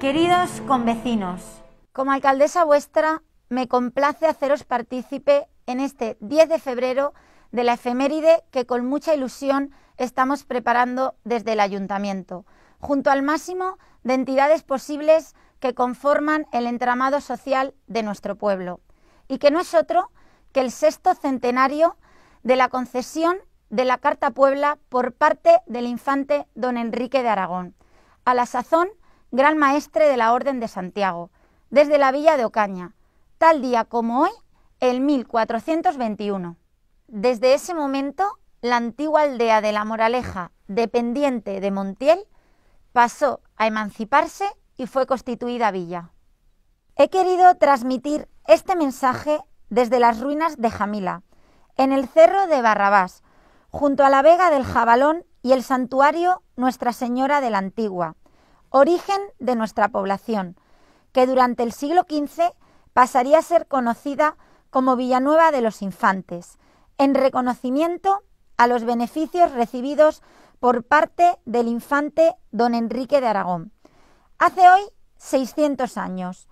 Queridos convecinos, como alcaldesa vuestra, me complace haceros partícipe en este 10 de febrero de la efeméride que con mucha ilusión estamos preparando desde el ayuntamiento, junto al máximo de entidades posibles que conforman el entramado social de nuestro pueblo, y que no es otro que el sexto centenario de la concesión de la Carta Puebla por parte del infante don Enrique de Aragón, a la sazón gran maestre de la Orden de Santiago, desde la villa de Ocaña, tal día como hoy, el 1421. Desde ese momento, la antigua aldea de La Moraleja, dependiente de Montiel, pasó a emanciparse y fue constituida villa. He querido transmitir este mensaje desde las ruinas de Jamila, en el cerro de Barrabás, junto a la vega del Jabalón y el santuario Nuestra Señora de la Antigua, origen de nuestra población, que durante el siglo XV pasaría a ser conocida como Villanueva de los Infantes, en reconocimiento a los beneficios recibidos por parte del infante don Enrique de Aragón. Hace hoy 600 años.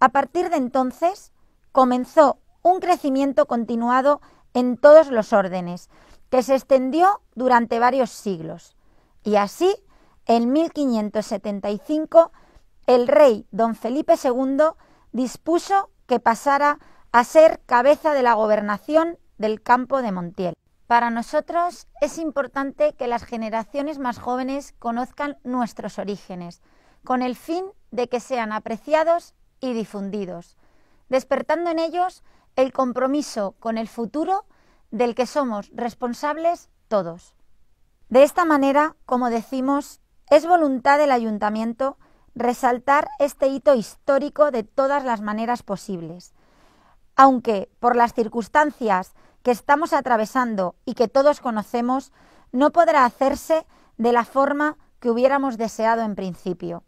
A partir de entonces comenzó un crecimiento continuado en todos los órdenes, que se extendió durante varios siglos. Y así en 1575, el rey don Felipe II dispuso que pasara a ser cabeza de la gobernación del campo de Montiel. Para nosotros es importante que las generaciones más jóvenes conozcan nuestros orígenes, con el fin de que sean apreciados y difundidos, despertando en ellos el compromiso con el futuro del que somos responsables todos. De esta manera, como decimos, es voluntad del ayuntamiento resaltar este hito histórico de todas las maneras posibles. Aunque, por las circunstancias que estamos atravesando y que todos conocemos, no podrá hacerse de la forma que hubiéramos deseado en principio.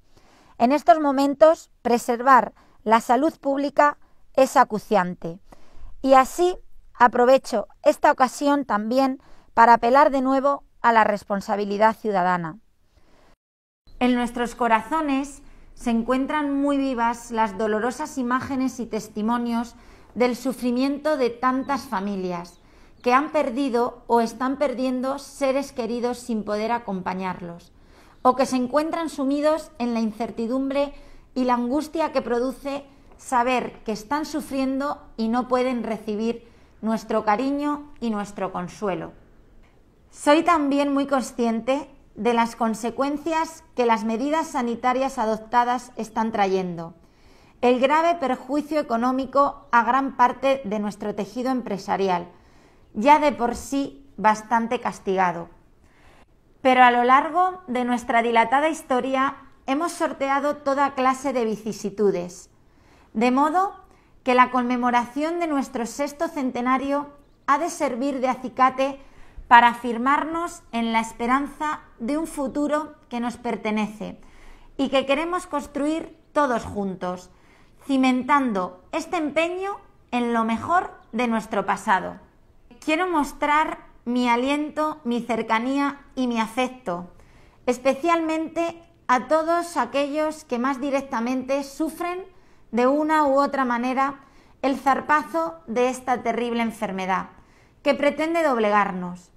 En estos momentos, preservar la salud pública es acuciante. Y así aprovecho esta ocasión también para apelar de nuevo a la responsabilidad ciudadana. En nuestros corazones se encuentran muy vivas las dolorosas imágenes y testimonios del sufrimiento de tantas familias que han perdido o están perdiendo seres queridos sin poder acompañarlos, o que se encuentran sumidos en la incertidumbre y la angustia que produce saber que están sufriendo y no pueden recibir nuestro cariño y nuestro consuelo. Soy también muy consciente de las consecuencias que las medidas sanitarias adoptadas están trayendo. El grave perjuicio económico a gran parte de nuestro tejido empresarial, ya de por sí bastante castigado. Pero a lo largo de nuestra dilatada historia hemos sorteado toda clase de vicisitudes, de modo que la conmemoración de nuestro sexto centenario ha de servir de acicate para afirmarnos en la esperanza de un futuro que nos pertenece y que queremos construir todos juntos, cimentando este empeño en lo mejor de nuestro pasado. Quiero mostrar mi aliento, mi cercanía y mi afecto, especialmente a todos aquellos que más directamente sufren de una u otra manera el zarpazo de esta terrible enfermedad, que pretende doblegarnos,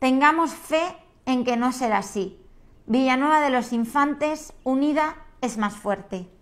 Tengamos fe en que no será así. Villanueva de los Infantes, unida, es más fuerte.